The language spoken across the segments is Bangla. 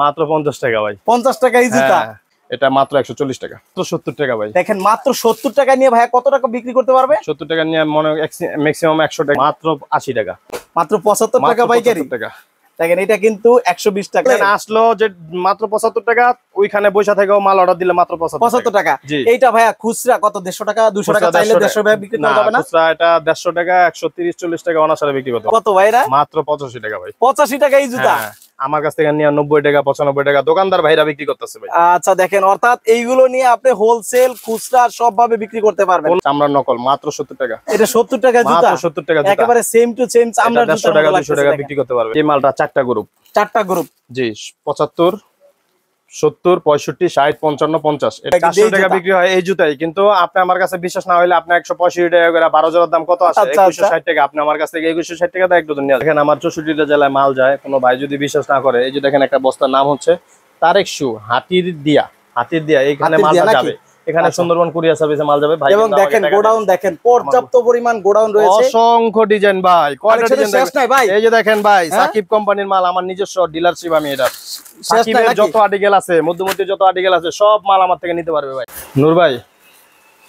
মাত্র পঞ্চাশ টাকা ভাই পঞ্চাশ টাকা এই জুতা হ্যাঁ, এটা মাত্র একশো চল্লিশ টাকা তো সত্তর টাকা ভাই দেখেন মাত্র সত্তর টাকা নিয়ে ভাইয়া কত টাকা বিক্রি করতে পারবে সত্তর টাকা নিয়ে মনে ম্যাক্সিমাম একশো টাকা মাত্র আশি টাকা মাত্র পঁচাত্তর টাকা পাইকারি টাকা দেখেন এটা কিন্তু একশো বিশ টাকা আসলো যে মাত্র পঁচাত্তর টাকা ওইখানে বৈশা থেকে মাল অর্ডার দিলে মাত্র পঁচাত্তর টাকা এইটা ভাইয়া খুচরা কত দেড়শো টাকা দুশো টাকা চাইলে দেড়শো ভাই বিক্রি এটা দেড়শো টাকা একশো তিরিশ চল্লিশ টাকা অনাসারে বিক্রি করতে কত ভাইরা মাত্র পঁচাশি টাকা ভাই পঁচাশি টাকা এই জুতা হ্যাঁ। আমার কাছ থেকে নিয়ে নব্বই টাকা পঁচানব্বই টাকা দোকানদার ভাইরা বিক্রি করতেছে আচ্ছা দেখেন অর্থাৎ এইগুলো নিয়ে আপনি হোলসেল খুচরা সবভাবে বিক্রি করতে পারবেন চামড়ার নকল মাত্র সত্তর টাকা এটা সত্তর টাকা জুতা সত্তর টাকা একেবারে সেম টু সেম চামড়া দেড়শো টাকা দুশো টাকা বিক্রি করতে পারবে এই মালটা চারটা গ্রুপ চারটা গ্রুপ জি পঁচাত্তর সত্তর পঁয়ষট্টি ষাট পঞ্চান্ন পঞ্চাশ এটা চারশো টাকা বিক্রি হয় এই জুতাই কিন্তু আপনি আমার কাছে বিশ্বাস না হলে আপনি একশো পঁয়ষট্টি টাকা করে বারো জোড়ার দাম কত আছে আচ্ছা, একুশশো আচ্ছা। ষাট টাকা আপনি আমার কাছ থেকে একুশশো ষাট টাকা এক ডজন নিয়ে দেখেন আমার চৌষট্টিটা জেলায় মাল যায় কোনো ভাই যদি বিশ্বাস না করে এই যে দেখেন একটা বস্তার নাম হচ্ছে তারেক শু হাতির দিয়া হাতির দিয়া এইখানে মাল যাবে এখানে আচ্ছা। সুন্দরবন কুরিয়া সার্ভিসে মাল যাবে ভাই এবং দেখেন গোডাউন দেখেন পর্যাপ্ত পরিমাণ গোডাউন রয়েছে অসংখ্য ডিজাইন ভাই কয়টা ডিজাইন শেষ নাই ভাই এই যে দেখেন ভাই হ্যাঁ? সাকিব কোম্পানির মাল আমার নিজস্ব ডিলারশিপ আমি এটা সাকিবের যত আর্টিকেল আছে মধ্যমতি যত আর্টিকেল আছে সব মাল আমার থেকে নিতে পারবে ভাই নূর ভাই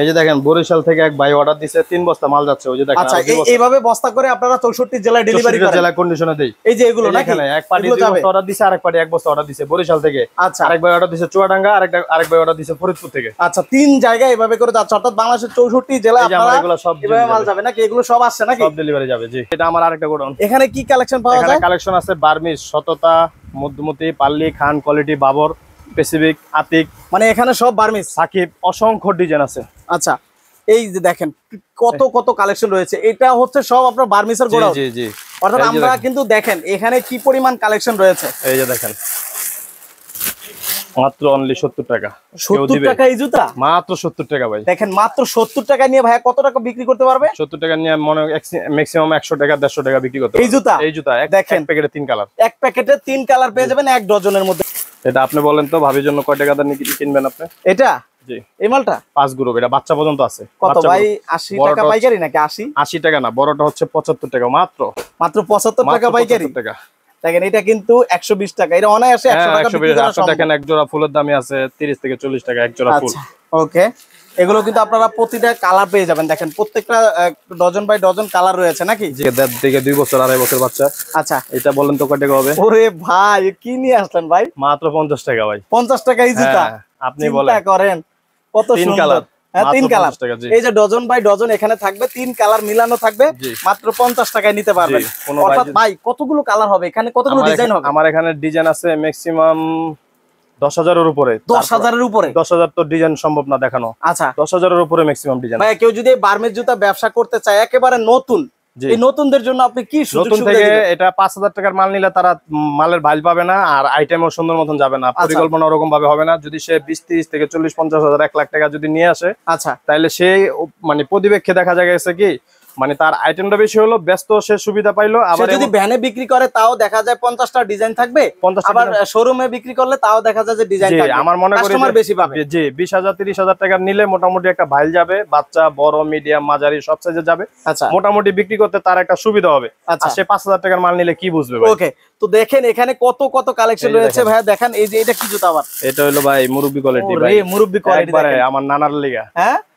এই যে দেখেন বরিশাল থেকে এক ভাই অর্ডার দিছে তিন বস্তা মাল যাচ্ছে ওই যে দেখেন আচ্ছা এইভাবে বস্তা করে আপনারা 64 জেলায় ডেলিভারি করেন জেলা কন্ডিশনে দেই এই যে এগুলো নাকি এক পার্টি দুটো অর্ডার দিছে আরেক পার্টি এক বস্তা অর্ডার দিছে বরিশাল থেকে আচ্ছা আরেক ভাই অর্ডার দিছে চুয়াডাঙ্গা আরেক আরেক ভাই অর্ডার দিছে ফরিদপুর থেকে আচ্ছা তিন জায়গায় এইভাবে করে যাচ্ছে অর্থাৎ বাংলাদেশের 64 জেলায় আপনারা এগুলো সব এইভাবে মাল যাবে নাকি এগুলো সব আসছে নাকি সব ডেলিভারি যাবে জি এটা আমার আরেকটা গোডাউন এখানে কি কালেকশন পাওয়া যায় এখানে কালেকশন আছে বার্মিস শততা মধ্যমতি পাল্লি খান কোয়ালিটি বাবর স্পেসিফিক আতিক মানে এখানে সব বার্মিস সাকিব অসংখ্য ডিজাইন আছে আচ্ছা এই যে দেখেন কত কত কালেকশন রয়েছে এটা হচ্ছে সব আপনার বার্মিসের গোড়া জি জি অর্থাৎ আমরা কিন্তু দেখেন এখানে কি পরিমাণ কালেকশন রয়েছে এই যে দেখেন মাত্র অনলি 70 টাকা 70 টাকা এই জুতা মাত্র 70 টাকা ভাই দেখেন মাত্র 70 টাকা নিয়ে ভাই কত টাকা বিক্রি করতে পারবে 70 টাকা নিয়ে মনে ম্যাক্সিমাম 100 টাকা 150 টাকা বিক্রি করতে এই জুতা এই জুতা এক প্যাকেটে তিন কালার এক প্যাকেটে তিন কালার পেয়ে যাবেন এক ডজনের মধ্যে এটা আপনি বলেন তো ভাবির জন্য কয় টাকা দিয়ে কিনবেন আপনি এটা এই মালটা বাচ্চা পর্যন্ত আছে টাকা মাত্র মাত্র টাকা টাকা এটা অনায়াসে হ্যাঁ, টাকা ফুলের আছে থেকে টাকা এক জোড়া আচ্ছা, ফুল এগুলো কিন্তু আপনারা প্রতিটা কালার পেয়ে যাবেন দেখেন প্রত্যেকটা ডজন বাই ডজন কালার রয়েছে নাকি দুই বছর আড়াই বছর বাচ্চা আচ্ছা এটা বলেন তো হবে ওরে ভাই কি নিয়ে আসলেন ভাই মাত্র পঞ্চাশ টাকা ভাই পঞ্চাশ টাকা হ্যাঁ, আপনি বলেন করেন কত সুন্দর হ্যাঁ, তিন কালার এই যে ডজন বাই ডজন এখানে থাকবে তিন কালার মিলানো থাকবে মাত্র পঞ্চাশ টাকায় নিতে পারবেন কতগুলো কালার হবে এখানে কতগুলো ডিজাইন হবে আমার এখানে ডিজাইন আছে ম্যাক্সিমাম দশ হাজারের উপরে দশ হাজারের উপরে দশ হাজার ডিজাইন সম্ভব না দেখানো আচ্ছা দশ হাজারের উপরে ম্যাক্সিমাম ডিজাইন ভাই কেউ যদি বার্মের জুতা ব্যবসা করতে চায় একেবারে নতুন এই নতুনদের জন্য আপনি কি নতুন থেকে এটা পাঁচ হাজার টাকার মাল নিলে তারা মালের ভাইল পাবে না আর আইটেমও সুন্দর মতন যাবে না আচ্ছা। পরিকল্পনা ওরকম ভাবে হবে না যদি সে বিশ তিরিশ থেকে চল্লিশ পঞ্চাশ হাজার এক লাখ টাকা যদি নিয়ে আসে আচ্ছা তাহলে সেই মানে প্রতিপক্ষে দেখা যায় গেছে কি মানে তার আইটেমটা বেশি হলো ব্যস্ত সে সুবিধা পাইলো আবার যদি ভ্যানে বিক্রি করে তাও দেখা যায় পঞ্চাশটা ডিজাইন থাকবে আবার শোরুমে বিক্রি করলে তাও দেখা যায় যে ডিজাইন আমার মনে করি বেশি পাবে জি বিশ হাজার তিরিশ হাজার টাকা নিলে মোটামুটি একটা ভাইল যাবে বাচ্চা বড় মিডিয়াম মাঝারি সব সাইজে যাবে আচ্ছা। মোটামুটি বিক্রি করতে তার একটা সুবিধা হবে আচ্ছা সে পাঁচ হাজার টাকার মাল নিলে কি বুঝবে ওকে তো দেখেন এখানে কত কত কালেকশন রয়েছে ভাইয়া দেখেন এই যে এটা কি জুতো আবার এটা হলো ভাই মুরব্বী কোয়ালিটি ভাই মুরব্বী কোয়ালিটি আমার নানার লিগা হ্যাঁ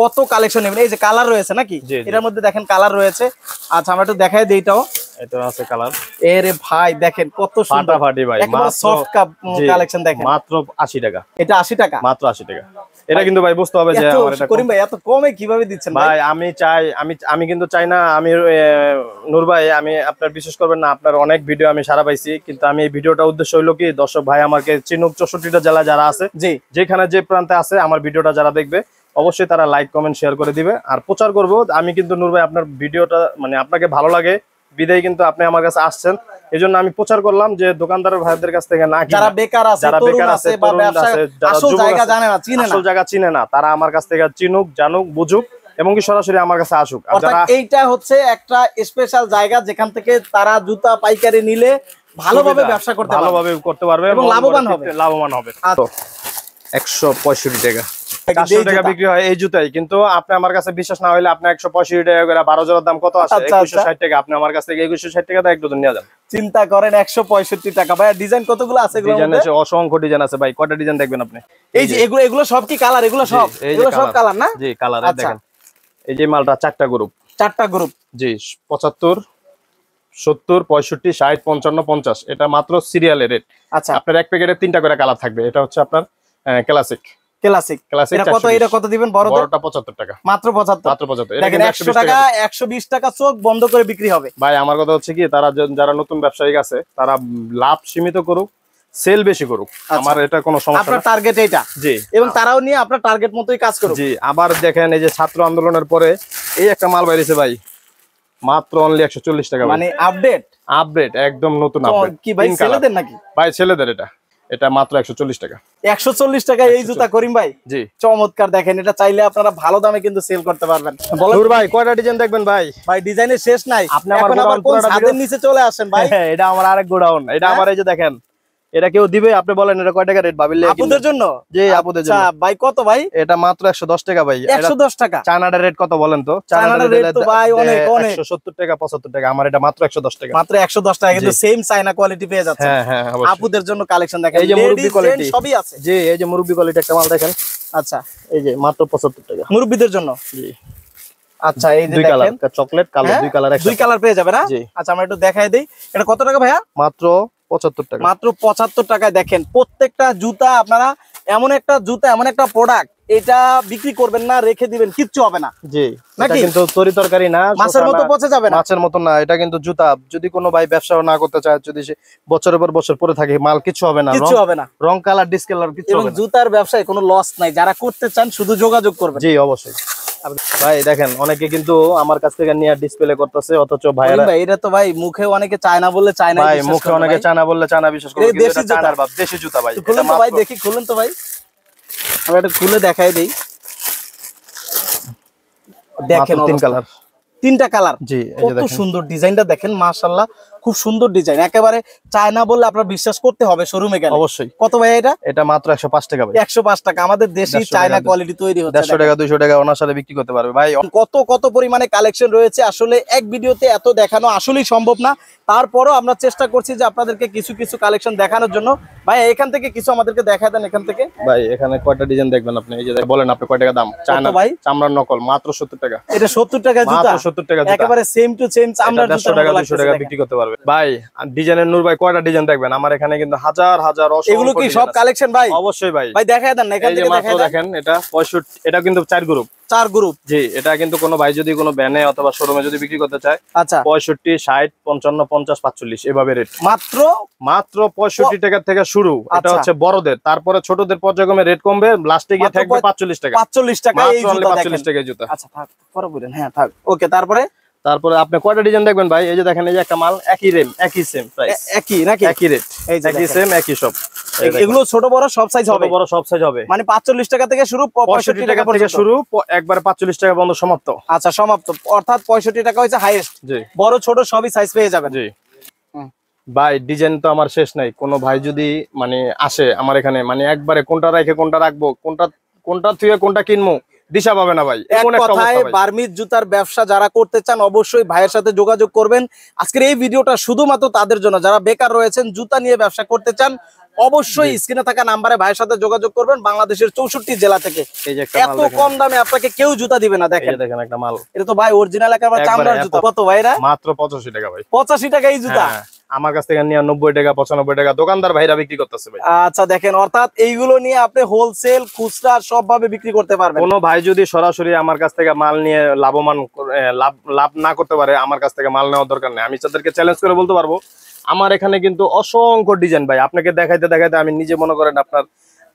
কত কালেকশন নেবেন এই যে কালার রয়েছে নাকি এটার মধ্যে দেখেন কালার রয়েছে আচ্ছা আমরা একটু দেখাই দিই এটাও আপনার বিশ্বাস করবেন না আপনার অনেক ভিডিও আমি সারা পাইছি কিন্তু আমি এই ভিডিওটা উদ্দেশ্য হইলো কি দর্শক ভাই আমাকে চিনুক চৌষট্টিটা জেলা যারা আছে যেখানে যে প্রান্তে আছে আমার ভিডিওটা যারা দেখবে অবশ্যই তারা লাইক কমেন্ট শেয়ার করে দিবে আর প্রচার করব আমি কিন্তু নূর ভাই আপনার ভিডিওটা মানে আপনাকে ভালো লাগে বিদায় কিন্তু আপনি আমার কাছে আসছেন এই জন্য আমি প্রচার করলাম যে দোকানদার ভাইদের কাছ থেকে না যারা বেকার আছে যারা বেকার আছে আছে যারা জায়গা জানে না চিনে না আসল জায়গা চিনে না তারা আমার কাছ থেকে চিনুক জানুক বুঝুক এবং কি সরাসরি আমার কাছে আসুক এইটা হচ্ছে একটা স্পেশাল জায়গা যেখান থেকে তারা জুতা পাইকারি নিলে ভালোভাবে ব্যবসা করতে ভালোভাবে করতে পারবে এবং লাভবান হবে লাভবান হবে 165 টাকা চারশো টাকা বিক্রি হয় এই জুতাই কিন্তু কাছে বিশ্বাস না হলে একশো টাকা করে বারো দাম কত আছে আচ্ছা, আচ্ছা। ষাট টাকা আপনি আমার ষাট টাকা চিন্তা করেন একশো পঁয়ষট্টি টাকা ডিজাইন অসংখ্য ডিজাইন আছে এগুলো সব কি কালার এগুলো সব সব কালার না কালার আচ্ছা। এই যে মালটা চারটা গ্রুপ চারটা গ্রুপ জি পঁচাত্তর সত্তর পঁয়ষট্টি পঞ্চান্ন পঞ্চাশ এটা মাত্র সিরিয়ালের রেট আচ্ছা আপনার এক প্যাকেটে তিনটা করে কালার থাকবে এটা হচ্ছে আপনার ক্লাসিক ক্লাসিক ক্লাসিক কত এটা কত দিবেন বড় বড়টা 75 টাকা মাত্র 75 মাত্র 75 দেখেন 100 টাকা 120 টাকা চোখ বন্ধ করে বিক্রি হবে ভাই আমার কথা হচ্ছে কি তারা যারা নতুন ব্যবসায়ী আছে তারা লাভ সীমিত করুক সেল বেশি করুক আচ্ছা। আমার এটা কোনো সমস্যা আপনার টার্গেট এটা জি এবং তারাও নিয়ে আপনার টার্গেট মতোই কাজ করুক জি আবার দেখেন এই যে ছাত্র আন্দোলনের পরে এই একটা মাল বাইরেছে ভাই মাত্র অনলি 140 টাকা মানে আপডেট আপডেট একদম নতুন আপডেট কি ভাই ছেলেদের নাকি ভাই ছেলেদের এটা এটা মাত্র একশো টাকা একশো টাকা এই জুতা করিম ভাই জি চমৎকার দেখেন এটা চাইলে আপনারা ভালো দামে কিন্তু সেল করতে পারবেন বলুন ভাই কয়টা ডিজাইন দেখবেন ভাই ভাই ডিজাইনের শেষ নাই আপনি আমার নিচে চলে আসেন ভাই হ্যাঁ, এটা আমার আরেক গোডাউন এটা হ্যাঁ? আমার এই যে দেখেন এটা কেউ দিবে আপনি বলেন এটা কয় টাকা রেট ভাবিলে আপনাদের জন্য যে আপুদের আচ্ছা, জন্য ভাই কত ভাই এটা মাত্র 110 টাকা ভাই 110 টাকা চায়নাটার রেট কত বলেন তো চায়নাটার রেট তো ভাই অনেক অনেক 170 টাকা 75 টাকা আমার এটা মাত্র 110 টাকা মাত্র 110 টাকা কিন্তু সেম চায়না কোয়ালিটি পেয়ে যাচ্ছে হ্যাঁ হ্যাঁ আপুদের জন্য কালেকশন দেখেন এই যে মুরব্বি কোয়ালিটি সবই আছে জি এই যে মুরুব্বি কোয়ালিটি একটা মাল দেখেন আচ্ছা এই যে মাত্র 75 টাকা মুরুব্বিদের জন্য জি আচ্ছা এই যে দেখেন চকলেট কালার হ্যাঁ? দুই কালার দুই কালার পেয়ে যাবে না আচ্ছা আমরা একটু দেখাই দেই এটা কত টাকা ভাইয়া মাত্র পঁচাত্তর টাকা মাত্র পঁচাত্তর টাকায় দেখেন প্রত্যেকটা জুতা আপনারা এমন একটা জুতা এমন একটা প্রোডাক্ট এটা বিক্রি করবেন না রেখে দিবেন কিচ্ছু হবে না জি না মাছের মতো পচে যাবে মতো না এটা কিন্তু জুতা যদি কোনো ভাই ব্যবসা না করতে চায় যদি সে বছরের পর বছর পরে থাকে মাল কিছু হবে না কিছু হবে না রং কালার ডিসকালার কিছু হবে না জুতার ব্যবসায় কোনো লস নাই যারা করতে চান শুধু যোগাযোগ করবেন জি অবশ্যই ভাই দেখেন অনেকে কিন্তু আমার কাছ থেকে নিয়ে ডিসপ্লে করতেছে অথচ ভাই ভাই এটা তো ভাই মুখে অনেকে চায়না বললে চায়না ভাই মুখে অনেকে চায়না বললে চায়না না বিশ্বাস করো দেশি জুতা বাপ দেশি জুতা ভাই খুলুন তো ভাই দেখি খুলুন তো ভাই আমি এটা খুলে দেখাই দেই দেখেন তিন কালার তিনটা কালার জি কত সুন্দর ডিজাইনটা দেখেন মাশাআল্লাহ খুব সুন্দর ডিজাইন একেবারে চায়না বললে আপনার বিশ্বাস করতে হবে শোরুমে গেলে অবশ্যই কত ভাই এটা এটা মাত্র একশো পাঁচ টাকা একশো পাঁচ টাকা আমাদের দেশে চায়না কোয়ালিটি তৈরি হচ্ছে টাকা দুইশো টাকা সাথে বিক্রি করতে পারবে ভাই কত কত পরিমাণে কালেকশন রয়েছে আসলে এক ভিডিওতে এত দেখানো আসলেই সম্ভব না তারপরও আমরা চেষ্টা করছি যে আপনাদেরকে কিছু কিছু কালেকশন দেখানোর জন্য ভাই এখান থেকে কিছু আমাদেরকে দেখা দেন এখান থেকে ভাই এখানে কয়টা ডিজাইন দেখবেন আপনি এই যে বলেন আপনি কয় টাকা দাম চায়না ভাই চামড়ার নকল মাত্র সত্তর টাকা এটা সত্তর টাকা জুতা সত্তর টাকা একেবারে সেম টু সেম চামড়ার জুতা টাকা দুশো টাকা বিক্রি করতে পারবে ভাই ডিজাইনের নূর ভাই কয়টা ডিজাইন দেখবেন আমার এখানে কিন্তু হাজার হাজার এগুলো কি সব কালেকশন ভাই অবশ্যই ভাই ভাই দেখা দেন দেখেন এটা এটা কিন্তু চার গ্রুপ চার গ্রুপ জি এটা কিন্তু কোনো ভাই যদি কোনো অথবা শোরুমে যদি বিক্রি করতে চায় আচ্ছা পঁয়ষট্টি ষাট পঞ্চান্ন পঞ্চাশ পাঁচচল্লিশ এভাবে রেট মাত্র মাত্র পঁয়ষট্টি টাকার থেকে শুরু এটা আচ্ছা। হচ্ছে বড়দের তারপরে ছোটদের পর্যায়ক্রমে রেট কমবে লাস্টে গিয়ে থাকবে পাঁচচল্লিশ টাকা পাঁচচল্লিশ টাকা জুতো টাকা আচ্ছা থাক পরে বলেন হ্যাঁ থাক ওকে তারপরে তারপরে আপনি কয়টা ডিজাইন দেখবেন ভাই এই যে দেখেন এই যে একটা মাল একই রেম একই সেম প্রাইস একই নাকি একই রেট এই যে একই সেম একই সব এগুলো ছোট বড় সব সাইজ হবে বড় সব সাইজ হবে মানে 45 টাকা থেকে শুরু 65 টাকা থেকে শুরু একবারে 45 টাকা বন্ধ সমাপ্ত আচ্ছা সমাপ্ত অর্থাৎ 65 টাকা হচ্ছে হাইয়েস্ট বড় ছোট সবই সাইজ পেয়ে যাবেন জি ভাই ডিজাইন তো আমার শেষ নাই কোন ভাই যদি মানে আসে আমার এখানে মানে একবারে কোনটা রেখে কোনটা রাখবো কোনটা কোনটা থুয়ে কোনটা কিনবো দিশা পাবে না ভাই বার্মিজ জুতার ব্যবসা যারা করতে চান অবশ্যই ভাইয়ের সাথে যোগাযোগ করবেন আজকের এই ভিডিওটা শুধুমাত্র তাদের জন্য যারা বেকার রয়েছেন জুতা নিয়ে ব্যবসা করতে চান অবশ্যই স্ক্রিনে থাকা নাম্বারে ভাইয়ের সাথে যোগাযোগ করবেন বাংলাদেশের চৌষট্টি জেলা থেকে এত কম দামে আপনাকে কেউ জুতা দিবে না দেখেন দেখেন একটা মাল এটা তো ভাই অরিজিনাল একেবারে চামড়ার জুতা কত ভাইরা মাত্র পঁচাশি টাকা ভাই পঁচাশি টাকা এই জুতা হ্যাঁ। আমার কাছ থেকে নিয়ে নব্বই টাকা পঁচানব্বই টাকা দোকানদার ভাইরা বিক্রি করতেছে আচ্ছা দেখেন অর্থাৎ এইগুলো নিয়ে আপনি হোলসেল খুচরা সব ভাবে বিক্রি করতে পারবেন কোনো ভাই যদি সরাসরি আমার কাছ থেকে মাল নিয়ে লাভবান লাভ লাভ না করতে পারে আমার কাছ থেকে মাল নেওয়ার দরকার নেই আমি তাদেরকে চ্যালেঞ্জ করে বলতে পারবো আমার এখানে কিন্তু অসংখ্য ডিজাইন ভাই আপনাকে দেখাইতে দেখাইতে আমি নিজে মনে করেন আপনার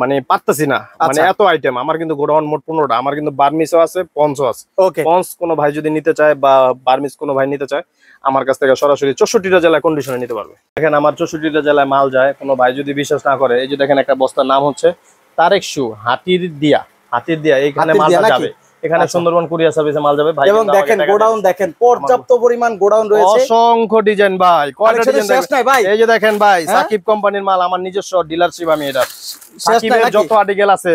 মানে পারতেছি না আচ্ছা। মানে এত আইটেম আমার কিন্তু গোডাউন মোট পনেরোটা আমার কিন্তু বার্মিসও আছে পঞ্চও আছে পঞ্চ কোন ভাই যদি নিতে চায় বা বার্মিস কোনো ভাই নিতে চায় আমার কাছ থেকে সরাসরি চৌষট্টিটা জেলায় কন্ডিশনে নিতে পারবে দেখেন আমার চৌষট্টিটা জেলায় মাল যায় কোনো ভাই যদি বিশ্বাস না করে এই যে দেখেন একটা বস্তার নাম হচ্ছে তারেক শু হাতির দিয়া হাতির দিয়া এইখানে মাল যাবে এখানে আচ্ছা। সুন্দরবন কুরিয়ার সার্ভিসে মাল যাবে ভাই এবং দেখেন গোডাউন দেখেন পর্যাপ্ত পরিমাণ গোডাউন রয়েছে অসংখ্য ডিজাইন ভাই ডিজাইন শেষ নাই ভাই এই যে দেখেন ভাই হ্যাঁ? সাকিব কোম্পানির মাল আমার নিজস্ব ডিলারশিপ আমি এটা যত আর্টিকেল আছে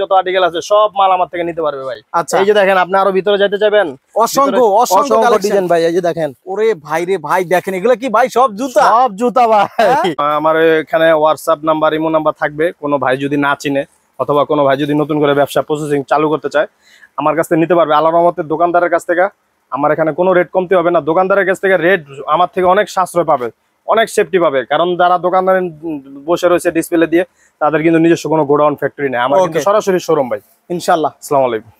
যত আর্টিকেল আছে সব মাল আমার থেকে নিতে পারবে ভাই আচ্ছা এই যে দেখেন আপনি আরো ভিতরে যেতে চাইবেন অসংখ্য অসংখ্য ডিজাইন ভাই এই যে দেখেন ওরে ভাই রে ভাই দেখেন এগুলো কি ভাই সব জুতা সব জুতা ভাই হ্যাঁ? আমার এখানে হোয়াটসঅ্যাপ নাম্বার ইমো নাম্বার থাকবে কোনো ভাই যদি না চিনে অথবা কোনো ভাই যদি নতুন করে ব্যবসা প্রসেসিং চালু করতে চায় আমার কাছ থেকে নিতে পারবে আল্লাহ রহমতের দোকানদারের কাছ থেকে আমার এখানে কোনো রেট কমতে হবে না দোকানদারের কাছ থেকে রেট আমার থেকে অনেক সাশ্রয় পাবে অনেক সেফটি পাবে কারণ যারা দোকানদার বসে রয়েছে ডিসপ্লে দিয়ে তাদের কিন্তু নিজস্ব কোনো গোডাউন ফ্যাক্টরি নেই আমার সরাসরি শোরুম ভাই ইনশাল্লাহ আসসালামু আলাইকুম